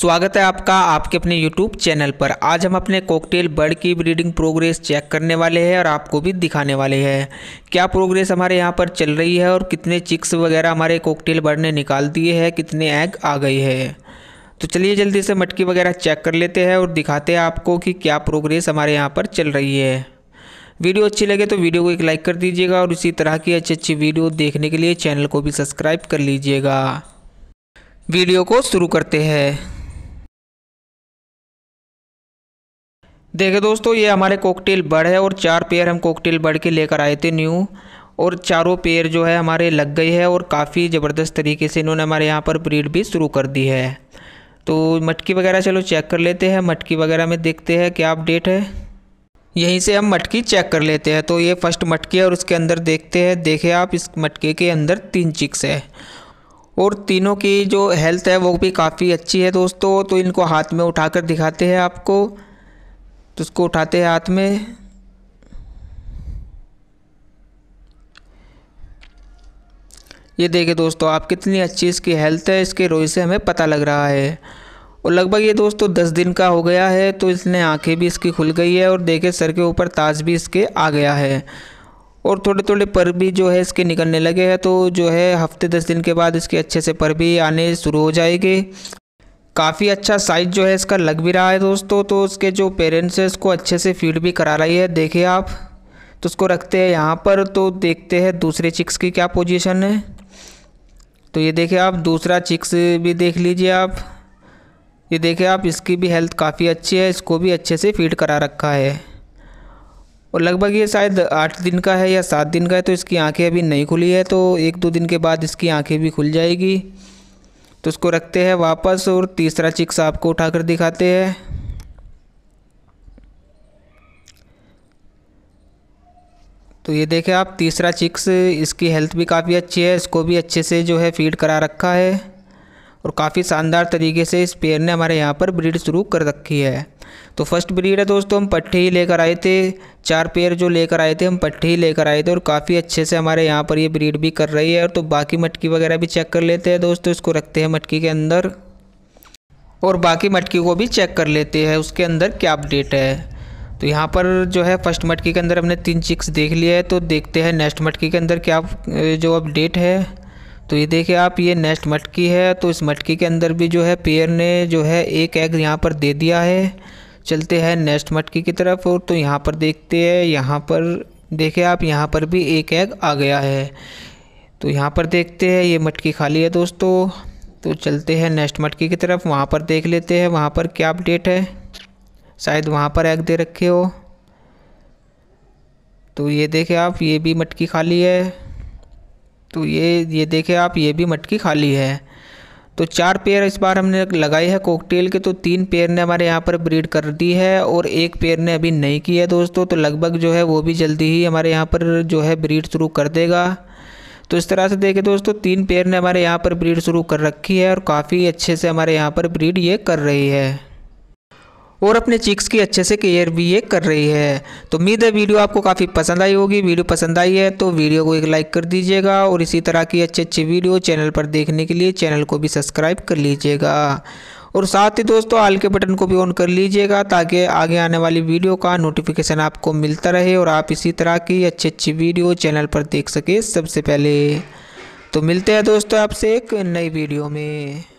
स्वागत है आपका आपके अपने YouTube चैनल पर आज हम अपने कॉकटेल बर्ड की ब्रीडिंग प्रोग्रेस चेक करने वाले हैं और आपको भी दिखाने वाले हैं क्या प्रोग्रेस हमारे यहाँ पर चल रही है और कितने चिक्स वगैरह हमारे कॉकटेल बर्ड ने निकाल दिए हैं कितने एग आ गए हैं तो चलिए जल्दी से मटकी वगैरह चेक कर लेते हैं और दिखाते हैं आपको कि क्या प्रोग्रेस हमारे यहाँ पर चल रही है वीडियो अच्छी लगे तो वीडियो को एक लाइक कर दीजिएगा और इसी तरह की अच्छी अच्छी वीडियो देखने के लिए चैनल को भी सब्सक्राइब कर लीजिएगा वीडियो को शुरू करते हैं देखे दोस्तों ये हमारे कोकटेल बड़ है और चार पेयर हम कोकटेल बड़ के लेकर आए थे न्यू और चारों पेयर जो है हमारे लग गई है और काफ़ी ज़बरदस्त तरीके से इन्होंने हमारे यहाँ पर ब्रीड भी शुरू कर दी है तो मटकी वगैरह चलो चेक कर लेते हैं मटकी वगैरह में देखते हैं क्या अपडेट है यहीं से हम मटकी चेक कर लेते हैं तो ये फर्स्ट मटकी है और उसके अंदर देखते हैं देखें आप इस मटके के अंदर तीन चिक्स है और तीनों की जो हेल्थ है वो भी काफ़ी अच्छी है दोस्तों तो इनको हाथ में उठाकर दिखाते हैं आपको तो उसको उठाते हैं हाथ में ये देखे दोस्तों आप कितनी अच्छी इसकी हेल्थ है इसके रोई से हमें पता लग रहा है और लगभग ये दोस्तों दस दिन का हो गया है तो इसने आंखें भी इसकी खुल गई है और देखे सर के ऊपर ताज भी इसके आ गया है और थोड़े थोड़े पर भी जो है इसके निकलने लगे हैं तो जो है हफ्ते दस दिन के बाद इसके अच्छे से पर भी आने शुरू हो जाएंगे काफ़ी अच्छा साइज़ जो है इसका लग भी रहा है दोस्तों तो उसके जो पेरेंट्स हैं उसको अच्छे से फीड भी करा रही है देखिए आप तो उसको रखते हैं यहाँ पर तो देखते हैं दूसरे चिक्स की क्या पोजीशन है तो ये देखिए आप दूसरा चिक्स भी देख लीजिए आप ये देखिए आप इसकी भी हेल्थ काफ़ी अच्छी है इसको भी अच्छे से फीड करा रखा है और लगभग ये शायद आठ दिन का है या सात दिन का है तो इसकी आँखें अभी नहीं खुली है तो एक दो दिन के बाद इसकी आँखें भी खुल जाएगी तो उसको रखते हैं वापस और तीसरा चिक्स आपको उठाकर दिखाते हैं तो ये देखें आप तीसरा चिक्स इसकी हेल्थ भी काफ़ी अच्छी है इसको भी अच्छे से जो है फीड करा रखा है और काफ़ी शानदार तरीके से इस पेयर ने हमारे यहाँ पर ब्रीड शुरू कर रखी है तो फर्स्ट ब्रीड है दोस्तों हम पट्ठे ही लेकर आए थे चार पेयर जो लेकर आए थे हम पट्ठे ही लेकर आए थे और काफ़ी अच्छे से हमारे यहाँ पर ये ब्रीड भी कर रही है और तो बाकी मटकी वगैरह भी चेक कर लेते हैं दोस्तों इसको रखते हैं मटकी के अंदर और बाकी मटकी को भी चेक कर लेते हैं उसके अंदर क्या अपडेट है तो यहाँ पर जो है फर्स्ट मटकी के अंदर हमने तीन चिक्स देख लिया है तो देखते हैं नेक्स्ट मटकी के अंदर क्या जो अपडेट है तो ये देखिए आप ये नेक्स्ट मटकी है तो इस मटकी के अंदर भी जो है पेयर ने जो है एक एग यहाँ पर दे दिया है चलते हैं नेक्स्ट मटकी की तरफ और तो यहाँ पर देखते हैं यहाँ पर देखे आप यहाँ पर भी एक एग आ गया है तो यहाँ पर देखते हैं ये मटकी खाली है दोस्तों तो चलते हैं नेक्स्ट मटकी की तरफ वहाँ पर देख लेते हैं वहाँ पर क्या अपडेट है शायद वहाँ पर एग दे रखे हो तो ये देखे आप ये भी मटकी खाली है तो ये ये देखे आप ये भी मटकी खाली है तो चार पेयर इस बार हमने लगाई है कोकटेल के तो तीन पेयर ने हमारे यहाँ पर ब्रीड कर दी है और एक पेयर ने अभी नहीं की है दोस्तों तो लगभग जो है वो भी जल्दी ही हमारे यहाँ पर जो है ब्रीड शुरू कर देगा तो इस तरह से देखें दोस्तों तीन पेयर ने हमारे यहाँ पर ब्रीड शुरू कर रखी है और काफ़ी अच्छे से हमारे यहाँ पर ब्रीड ये कर रही है और अपने चिक्स की अच्छे से केयर भी ये कर रही है तो उम्मीद है वीडियो आपको काफ़ी पसंद आई होगी वीडियो पसंद आई है तो वीडियो को एक लाइक कर दीजिएगा और इसी तरह की अच्छी अच्छी वीडियो चैनल पर देखने के लिए चैनल को भी सब्सक्राइब कर लीजिएगा और साथ ही दोस्तों आल के बटन को भी ऑन कर लीजिएगा ताकि आगे आने वाली वीडियो का नोटिफिकेशन आपको मिलता रहे और आप इसी तरह की अच्छी अच्छी वीडियो चैनल पर देख सके सबसे पहले तो मिलते हैं दोस्तों आपसे एक नई वीडियो में